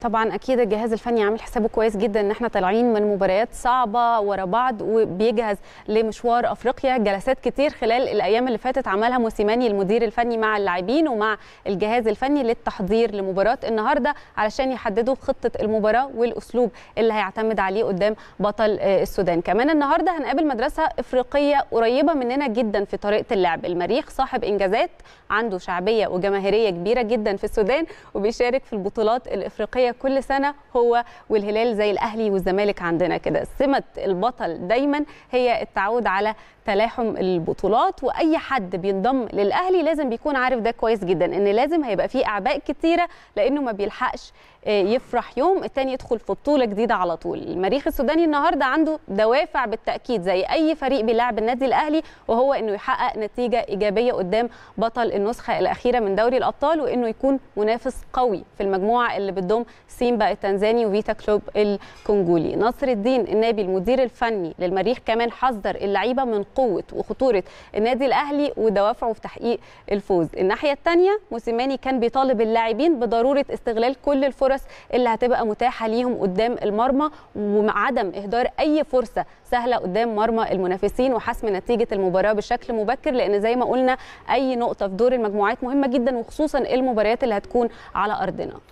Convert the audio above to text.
طبعا اكيد الجهاز الفني عامل حسابه كويس جدا ان احنا طالعين من مباريات صعبه ورا بعض وبيجهز لمشوار افريقيا جلسات كتير خلال الايام اللي فاتت عملها موسيماني المدير الفني مع اللاعبين ومع الجهاز الفني للتحضير لمباراه النهارده علشان يحددوا خطه المباراه والاسلوب اللي هيعتمد عليه قدام بطل آه، السودان كمان النهارده هنقابل مدرسه افريقيه قريبه مننا جدا في طريقه اللعب المريخ صاحب انجازات عنده شعبيه وجماهيريه كبيره جدا في السودان وبيشارك في البطولات الافريقيه كل سنه هو والهلال زي الاهلي والزمالك عندنا كده سمه البطل دايما هي التعود على تلاحم البطولات واي حد بينضم للاهلي لازم بيكون عارف ده كويس جدا ان لازم هيبقى فيه اعباء كتيره لانه ما بيلحقش آه، يفرح يوم التاني يدخل في بطوله جديده على طول المريخ السوداني النهارده عنده دوافع بالتاكيد زي اي فريق بيلعب النادي الاهلي وهو انه يحقق نتيجه ايجابيه قدام بطل النسخه الاخيره من دوري الابطال وانه يكون منافس قوي في المجموعه اللي بتضم سيمبا التنزاني وفيتا كلوب الكونجولي نصر الدين النابي المدير الفني للمريخ كمان حذر اللعيبه من قوه وخطوره النادي الاهلي ودوافعه في تحقيق الفوز الناحيه الثانيه موسيماني كان بيطالب اللاعبين بضروره استغلال كل الفرص الفرص اللي هتبقى متاحه ليهم قدام المرمى وعدم اهدار اي فرصه سهله قدام مرمى المنافسين وحسم نتيجه المباراه بشكل مبكر لان زي ما قلنا اي نقطه في دور المجموعات مهمه جدا وخصوصا المباريات اللي هتكون على ارضنا